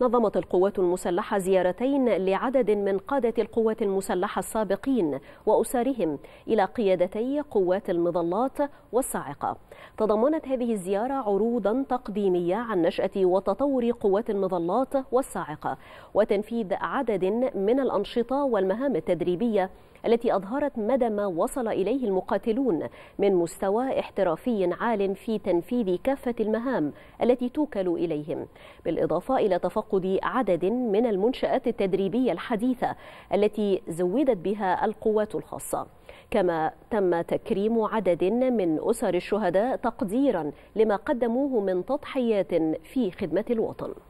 نظمت القوات المسلحة زيارتين لعدد من قادة القوات المسلحة السابقين وأسرهم إلى قيادتي قوات المظلات والصاعقة تضمنت هذه الزيارة عروضا تقديمية عن نشأة وتطور قوات المظلات والصاعقة وتنفيذ عدد من الأنشطة والمهام التدريبية التي أظهرت مدى ما وصل إليه المقاتلون من مستوى احترافي عال في تنفيذ كافة المهام التي توكل إليهم بالإضافة إلى تفقد عدد من المنشآت التدريبية الحديثة التي زودت بها القوات الخاصة كما تم تكريم عدد من أسر الشهداء تقديرا لما قدموه من تضحيات في خدمة الوطن